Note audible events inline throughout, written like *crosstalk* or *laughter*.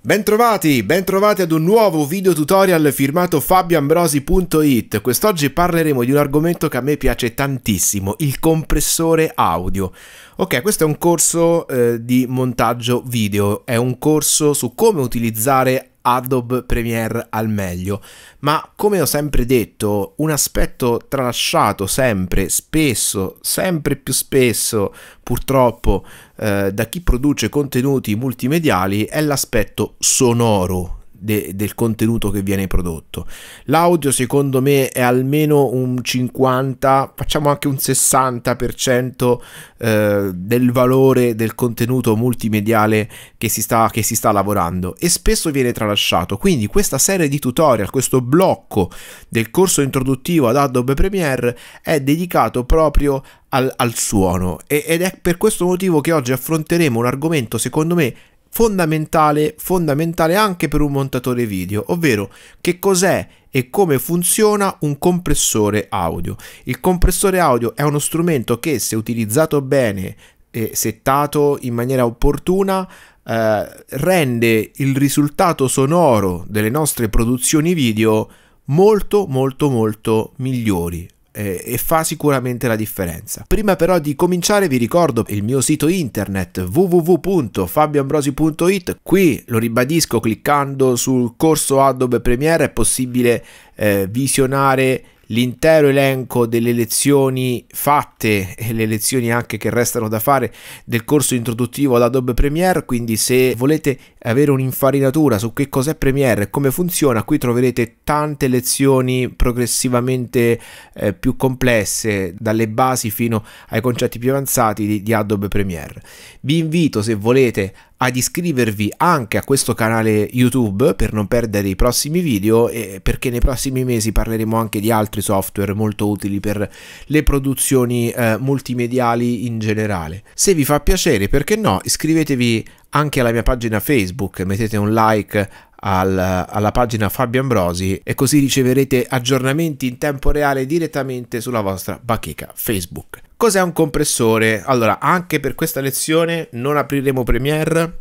Bentrovati, bentrovati ad un nuovo video tutorial firmato fabioambrosi.it. Quest'oggi parleremo di un argomento che a me piace tantissimo, il compressore audio. Ok, questo è un corso eh, di montaggio video, è un corso su come utilizzare Adobe Premiere al meglio. Ma come ho sempre detto, un aspetto tralasciato sempre, spesso, sempre più spesso, purtroppo, eh, da chi produce contenuti multimediali è l'aspetto sonoro de, del contenuto che viene prodotto. L'audio secondo me è almeno un 50, facciamo anche un 60% eh, del valore del contenuto multimediale che si, sta, che si sta lavorando e spesso viene tralasciato. Quindi questa serie di tutorial, questo blocco del corso introduttivo ad Adobe Premiere è dedicato proprio al, al suono e, ed è per questo motivo che oggi affronteremo un argomento secondo me fondamentale, fondamentale anche per un montatore video, ovvero che cos'è e come funziona un compressore audio. Il compressore audio è uno strumento che se utilizzato bene e settato in maniera opportuna eh, rende il risultato sonoro delle nostre produzioni video molto molto molto migliori eh, e fa sicuramente la differenza. Prima però di cominciare vi ricordo il mio sito internet www.fabioambrosi.it qui lo ribadisco cliccando sul corso Adobe Premiere è possibile eh, visionare l'intero elenco delle lezioni fatte e le lezioni anche che restano da fare del corso introduttivo ad Adobe Premiere, quindi se volete avere un'infarinatura su che cos'è Premiere e come funziona, qui troverete tante lezioni progressivamente eh, più complesse, dalle basi fino ai concetti più avanzati di, di Adobe Premiere. Vi invito se volete ad iscrivervi anche a questo canale YouTube per non perdere i prossimi video e perché nei prossimi mesi parleremo anche di altri software molto utili per le produzioni eh, multimediali in generale. Se vi fa piacere, perché no, iscrivetevi anche alla mia pagina Facebook, mettete un like al, alla pagina Fabio Ambrosi e così riceverete aggiornamenti in tempo reale direttamente sulla vostra bacheca Facebook. Cos'è un compressore? Allora, anche per questa lezione non apriremo Premiere,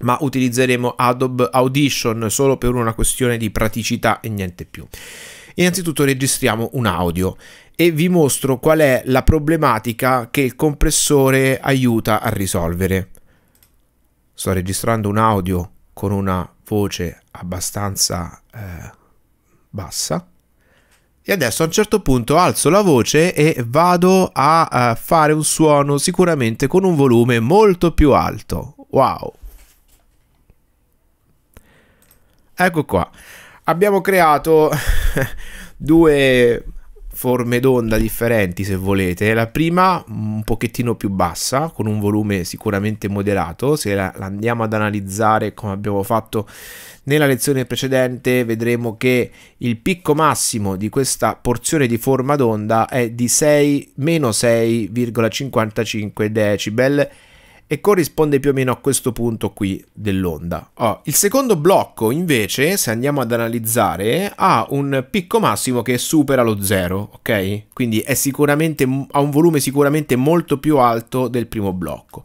ma utilizzeremo Adobe Audition solo per una questione di praticità e niente più. Innanzitutto registriamo un audio e vi mostro qual è la problematica che il compressore aiuta a risolvere. Sto registrando un audio con una voce abbastanza eh, bassa e adesso a un certo punto alzo la voce e vado a, fare un suono sicuramente con un volume molto più alto. Wow! Ecco qua, abbiamo creato *laughs* due forme d'onda differenti se volete. La prima un pochettino più bassa, con un volume sicuramente moderato, se la, la andiamo ad analizzare come abbiamo fatto nella lezione precedente vedremo che il picco massimo di questa porzione di forma d'onda è di 6 6,55 decibel e corrisponde più o meno a questo punto qui dell'onda. Oh, il secondo blocco invece, se andiamo ad analizzare, ha un picco massimo che supera lo zero, ok? Quindi è sicuramente, ha un volume sicuramente molto più alto del primo blocco.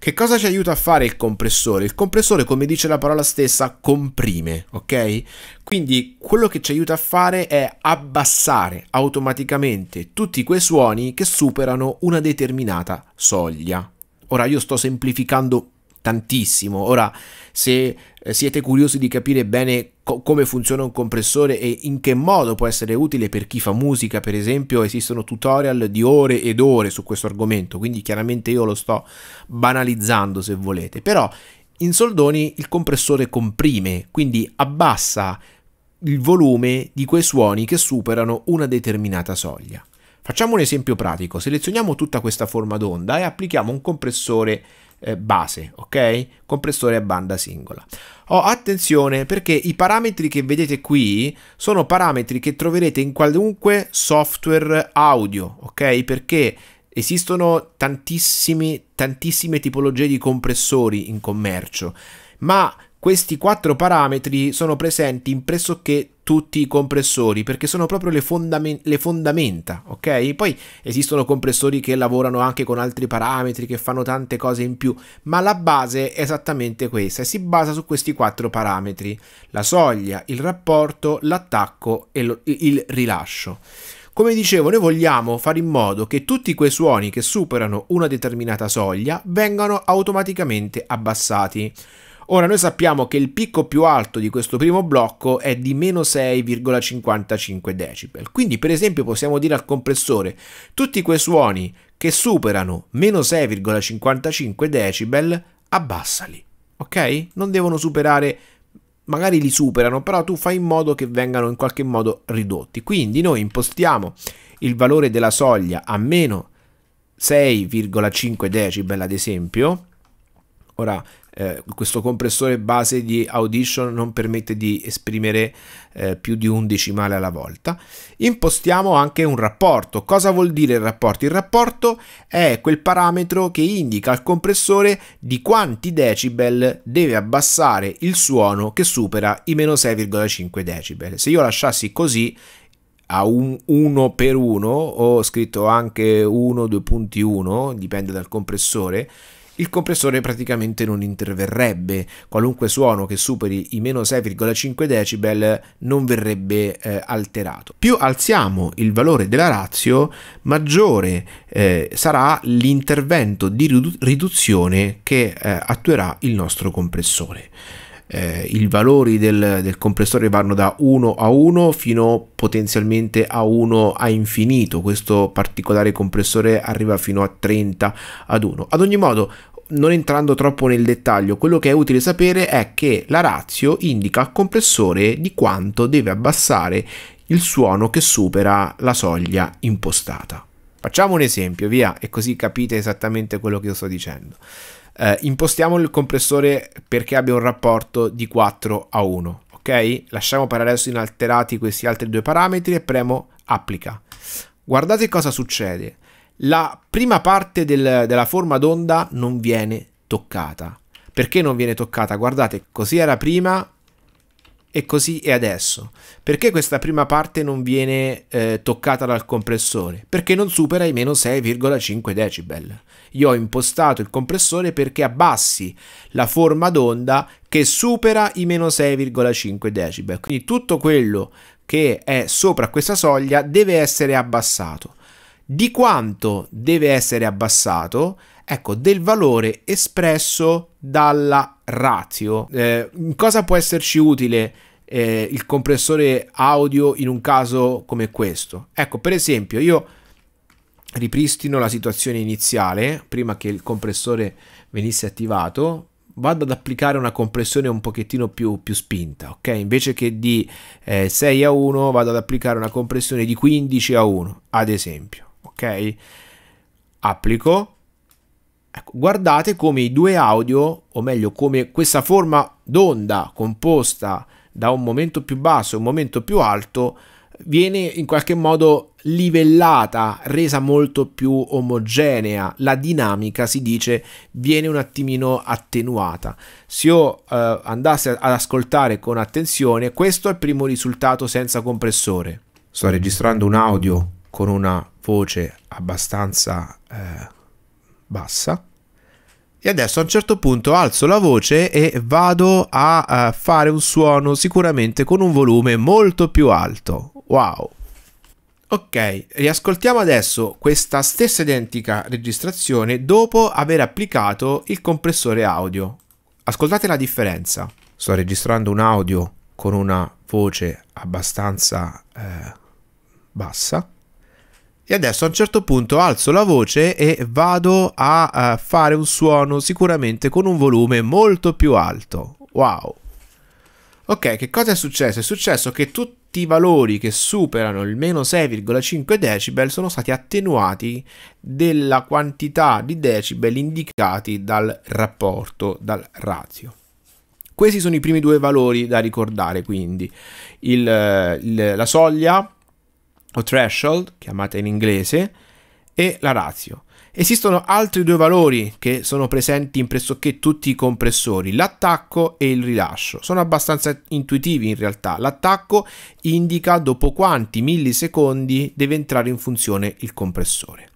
Che cosa ci aiuta a fare il compressore? Il compressore, come dice la parola stessa, comprime, ok? Quindi quello che ci aiuta a fare è abbassare automaticamente tutti quei suoni che superano una determinata soglia. Ora io sto semplificando tantissimo. Ora, se eh, siete curiosi di capire bene co come funziona un compressore e in che modo può essere utile per chi fa musica, per esempio, esistono tutorial di ore ed ore su questo argomento, quindi chiaramente io lo sto banalizzando se volete, però in soldoni il compressore comprime, quindi abbassa il volume di quei suoni che superano una determinata soglia. Facciamo un esempio pratico, selezioniamo tutta questa forma d'onda e applichiamo un compressore eh, base, ok? Compressore a banda singola. Oh, attenzione perché i parametri che vedete qui sono parametri che troverete in qualunque software audio, ok? Perché esistono tantissime tipologie di compressori in commercio, ma questi quattro parametri sono presenti in pressoché tutti i compressori perché sono proprio le, fondamen le, fondamenta, ok? Poi esistono compressori che lavorano anche con altri parametri, che fanno tante cose in più, ma la base è esattamente questa e si basa su questi quattro parametri, la soglia, il rapporto, l'attacco e il rilascio. Come dicevo, noi vogliamo fare in modo che tutti quei suoni che superano una determinata soglia vengano automaticamente abbassati. Ora noi sappiamo che il picco più alto di questo primo blocco è di meno 6,55 decibel, quindi per esempio possiamo dire al compressore tutti quei suoni che superano meno 6,55 decibel abbassali, ok? Non devono superare magari li superano, però tu fai in modo che vengano in qualche modo ridotti. Quindi noi impostiamo il valore della soglia a meno 6,5 decibel ad esempio. Ora eh, questo compressore base di Audition non permette di esprimere eh, più di un decimale alla volta. Impostiamo anche un rapporto. Cosa vuol dire il rapporto? Il rapporto è quel parametro che indica al compressore di quanti decibel deve abbassare il suono che supera i meno 6,5 decibel. Se io lasciassi così a un 1 per 1 ho scritto anche 1 2.1 dipende dal compressore il compressore praticamente non interverrebbe, qualunque suono che superi i meno 6,5 decibel non verrebbe eh, alterato. Più alziamo il valore della ratio, maggiore eh, sarà l'intervento di riduzione che eh, attuerà il nostro compressore eh, i valori del, del, compressore vanno da 1 a 1 fino potenzialmente a 1 a infinito questo particolare compressore arriva fino a 30 ad 1 ad ogni modo non entrando troppo nel dettaglio, quello che è utile sapere è che la ratio indica al compressore di quanto deve abbassare il suono che supera la soglia impostata. Facciamo un esempio, via, e così capite esattamente quello che io sto dicendo eh, impostiamo il compressore perché abbia un rapporto di 4 a 1, ok? Lasciamo per adesso inalterati questi altri due parametri e premo applica. Guardate cosa succede. La prima parte del, della forma d'onda non viene toccata. Perché non viene toccata? Guardate, così era prima, e così è adesso. Perché questa prima parte non viene eh, toccata dal compressore? Perché non supera i meno 6,5 decibel. Io ho impostato il compressore perché abbassi la forma d'onda che supera i meno 6,5 decibel. Quindi tutto quello che è sopra questa soglia deve essere abbassato. Di quanto deve essere abbassato? Ecco, del valore espresso dalla ratio. Eh, cosa può esserci utile eh, il compressore audio in un caso come questo? Ecco, per esempio, io ripristino la situazione iniziale prima che il compressore venisse attivato vado ad applicare una compressione un pochettino più, più spinta, ok? Invece che di eh, 6 a 1 vado ad applicare una compressione di 15 a 1, ad esempio, ok? Applico. Ecco, guardate come i due audio, o meglio come questa forma d'onda composta da un momento più basso e un momento più alto, viene in qualche modo livellata, resa molto più omogenea, la dinamica si dice viene un attimino attenuata. Se io eh, andassi ad ascoltare con attenzione, questo è il primo risultato senza compressore. Sto registrando un audio con una voce abbastanza eh, bassa. E adesso a un certo punto alzo la voce e vado a, a eh, fare un suono sicuramente con un volume molto più alto. Wow! Ok, riascoltiamo adesso questa stessa identica registrazione dopo aver applicato il compressore audio. Ascoltate la differenza. Sto registrando un audio con una voce abbastanza eh, bassa e adesso a un certo punto alzo la voce e vado a, a eh, fare un suono sicuramente con un volume molto più alto. Wow! Ok, che cosa è successo? È successo che tutti i valori che superano il meno 6,5 decibel sono stati attenuati della quantità di decibel indicati dal rapporto, dal ratio. Questi sono i primi due valori da ricordare, quindi il, eh, il, la soglia o threshold, chiamata in inglese, e la ratio. Esistono altri due valori che sono presenti in pressoché tutti i compressori, l'attacco e il rilascio. Sono abbastanza intuitivi in realtà. L'attacco indica dopo quanti millisecondi deve entrare in funzione il compressore.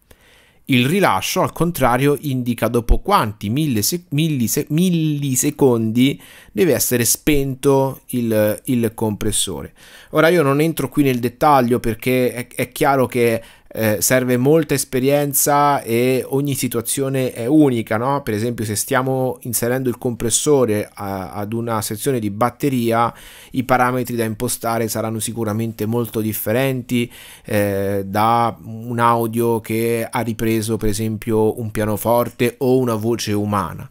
Il rilascio, al contrario, indica dopo quanti millise millise millisecondi deve essere spento il, il, compressore. Ora io non entro qui nel dettaglio perché è, è chiaro che eh, serve molta esperienza e ogni situazione è unica, no? per esempio se stiamo inserendo il compressore a, ad una sezione di batteria i parametri da impostare saranno sicuramente molto differenti eh, da un audio che ha ripreso per esempio un pianoforte o una voce umana.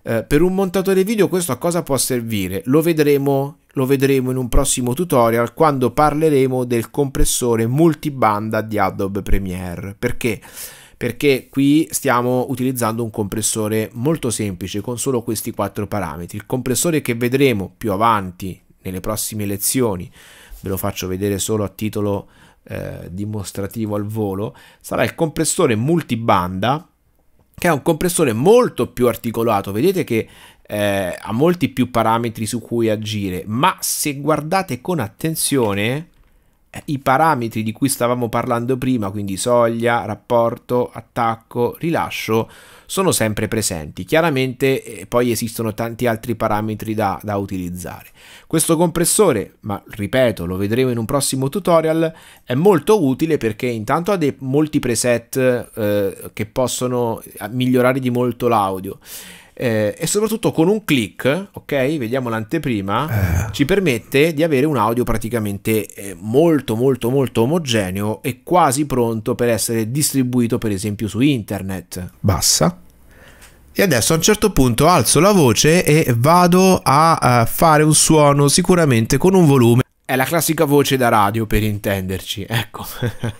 Eh, per un montatore video questo a cosa può servire? Lo vedremo lo vedremo in un prossimo tutorial quando parleremo del compressore multibanda di Adobe Premiere. Perché? perché qui stiamo utilizzando un compressore molto semplice con solo questi quattro parametri. Il compressore che vedremo più avanti nelle prossime lezioni, ve lo faccio vedere solo a titolo eh, dimostrativo al volo, sarà il compressore multibanda che è un compressore molto più articolato, vedete che eh, ha molti più parametri su cui agire, ma se guardate con attenzione eh, i parametri di cui stavamo parlando prima, quindi soglia, rapporto, attacco, rilascio, sono sempre presenti. Chiaramente eh, poi esistono tanti altri parametri da, da, utilizzare. Questo compressore, ma ripeto, lo vedremo in un prossimo tutorial, è molto utile perché intanto ha dei, molti preset eh, che possono eh, migliorare di molto l'audio eh, e soprattutto con un click, ok? Vediamo l'anteprima, eh. ci permette di avere un audio praticamente eh, molto molto molto omogeneo e quasi pronto per essere distribuito per esempio su internet. Bassa. E adesso a un certo punto alzo la voce e vado a, a eh, fare un suono sicuramente con un volume è la classica voce da radio per intenderci, ecco.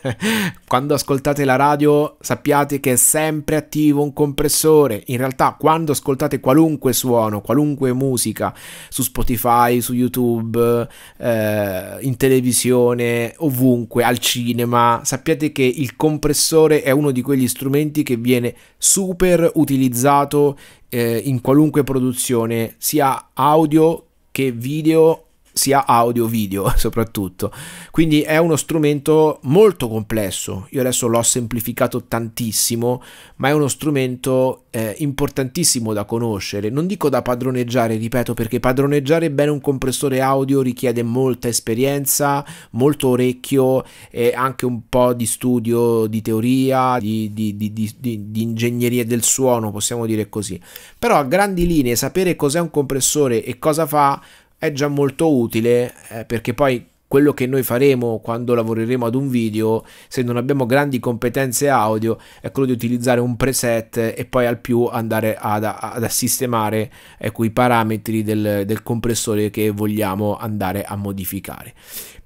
*laughs* quando ascoltate la radio sappiate che è sempre attivo un compressore. In realtà quando ascoltate qualunque suono, qualunque musica su Spotify, su YouTube, eh, in televisione, ovunque, al cinema, sappiate che il compressore è uno di quegli strumenti che viene super utilizzato eh, in qualunque produzione, sia audio che video sia audio video *laughs* soprattutto. Quindi è uno strumento molto complesso. Io adesso l'ho semplificato tantissimo, ma è uno strumento eh, importantissimo da conoscere. Non dico da padroneggiare, ripeto, perché padroneggiare bene un compressore audio richiede molta esperienza, molto orecchio e anche un po' di studio, di teoria, di, di, di, di ingegneria del suono, possiamo dire così. Però a grandi linee sapere cos'è un compressore e cosa fa è già molto utile eh, perché poi quello che noi faremo quando lavoreremo ad un video, se non abbiamo grandi competenze audio, è quello di utilizzare un preset e poi al più andare ad, ad assistemare ecco, i parametri del, del compressore che vogliamo andare a modificare.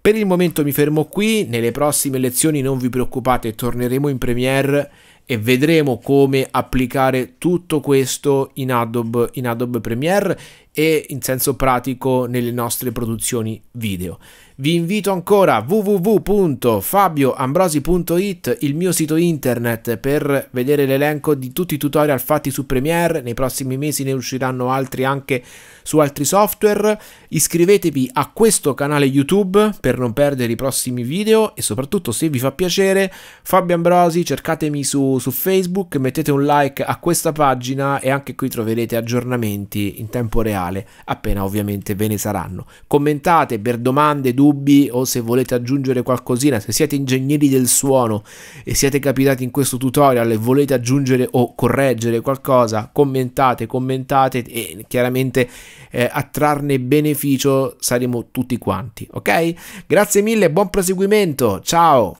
Per il momento mi fermo qui, nelle prossime lezioni non vi preoccupate, torneremo in Premiere e vedremo come applicare tutto questo in Adobe, in Adobe Premiere e in senso pratico nelle nostre produzioni video. Vi invito ancora a www.fabioambrosi.it, il mio sito internet, per vedere l'elenco di tutti i tutorial fatti su Premiere. Nei prossimi mesi ne usciranno altri anche su altri software. Iscrivetevi a questo canale YouTube per non perdere i prossimi video e soprattutto se vi fa piacere, Fabio Ambrosi, cercatemi su, su Facebook, mettete un like a questa pagina e anche qui troverete aggiornamenti in tempo reale, appena ovviamente ve ne saranno. Commentate per domande, dubbi dubbi o se volete aggiungere qualcosina, se siete ingegneri del suono e siete capitati in questo tutorial e volete aggiungere o correggere qualcosa, commentate, commentate e chiaramente eh, a trarne beneficio saremo tutti quanti, ok? Grazie mille, buon proseguimento, ciao!